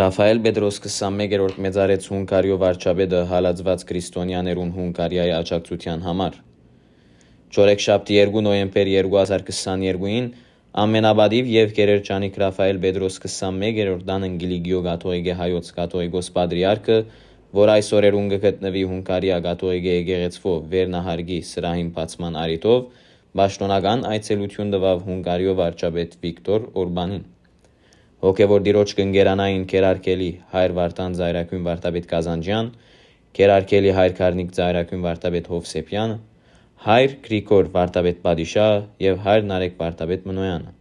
Ռաֆայել Բեդրոս 21-րդ մեծարեց Հունգարիո վարչապետը հալածված քրիստոնյաներուն Հունգարիայի աջակցության համար։ Չորեքշաբթի 2 նոյեմբեր 2022-ին ամենաբադիվ եւ Գերերջանիկ Ռաֆայել Բեդրոս 21-րդ Դանընգիլիգիո Գաթողիկե հայոց Գաթողիկոս Պատրիարքը, որ այս օրերուն գտնվի Հունգարիա Գաթողիկե եկեղեցվո Վերնահարգի սրահին բացման արիտով, Պաշտոնական այցելություն տվավ Հունգարիո վարչապետ Վիկտոր Օրբանին հոգևոր դիրոջ կընկերանային Կերարկելի հայր Վարդան Զայրակուն Վարդապետ Կազանջյան, Կերարկելի հայր Կարնիկ Զայրակուն Վարդապետ Հովսեփյան, հայր Գրիգոր Վարդապետ Պադիշա եւ հայր Նարեկ Վարդապետ Մնոյանը։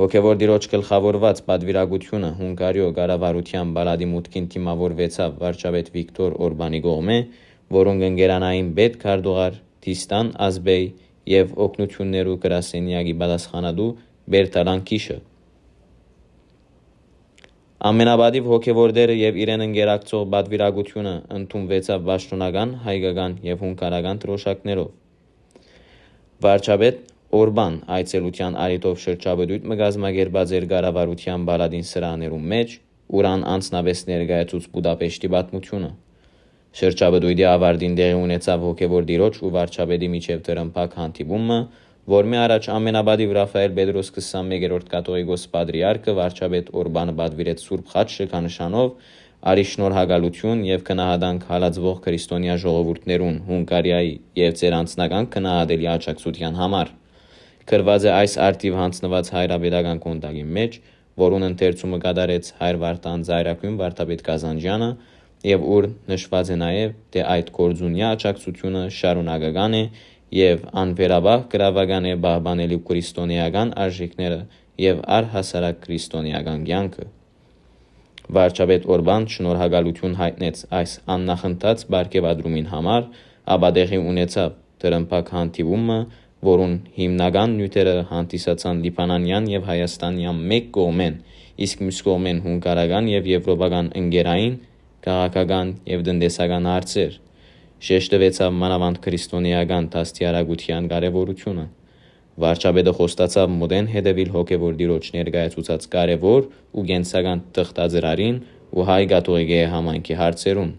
Հոգևոր դիրոջ գլխավորված պատվիրագությունը Հունգարիո Գարավարության բալադի մուտքին թիմավորվեցավ վարչապետ Վիկտոր Օրբանի կողմէ, որոնք ընկերանային բետ քարտուղար Տիստան Ազբեյ եւ օկնություններու գրասենյակի պատասխանատու Բերտալան Կիշը Ամենաբադիվ հոգևոր դերը եւ իրեն ընկերակցող բադվիրագությունը ընդունվեցավ պաշտոնական, հայկական եւ հունգարական տրոշակներով։ Վարչապետ Օրբան այցելության արիտով շրջաբդույթ մգազմագերբած էր գարավարության բալադին սրաներում մեջ, ուրան անցնավես ներկայացուց Բուդապեշտի պատմությունը։ Շրջաբդույթի ավարտին դեղի ունեցավ հոգևոր դիրոջ ու վարչապետի միջև դրամփակ հանդիպումը, Որմի առաջ ամենաբադի Ռաֆայել Պետրոս 21-րդ կաթողիկոս պատրիարքը վարչապետ Օրբանը բադվիրեց Սուրբ Խաչշեկ անշանով արի շնորհակալություն եւ կնահատանք հալածվող քրիստոնյա ժողովուրդներուն Հունգարիայի եւ ձեր անձնական կնահատելի աջակցության համար։ Կրված է այս արտիվ հանձնված հայրաբեդական կոնտակի մեջ, որուն ընթերցումը կատարեց հայր Վարդան Զայրակյուն Վարդապետ Կազանջյանը եւ ուր նշված է նաեւ թե այդ գործունյա աջակցությունը շարունակական է եւ անվերաբաղ գրավական է բահբանելի քրիստոնեական արժեքները եւ առհասարակ քրիստոնեական կյանքը։ Վարչապետ Օրբան շնորհակալություն հայտնեց այս աննախընթաց բարգեւադրումին համար, ապա դեղի ունեցավ դրամփակ հանդիպումը, որուն հիմնական նյութերը հանդիսացան լիբանանյան եւ հայաստանյան մեկ կողմեն, իսկ մյուս կողմեն հունգարական եւ եվրոպական ընկերային, քաղաքական եւ տնտեսական հարցեր։ եվ շեշտվեցավ մանավանդ քրիստոնեական դաստիարակության կարևորությունը։ Վարչապետը խոստացավ մոդեն հետևիլ հոգևոր դիրոջ ներկայացուցած կարևոր ու գենսական թղթաձրարին ու հայ գաթողիկե համայնքի հարցերուն։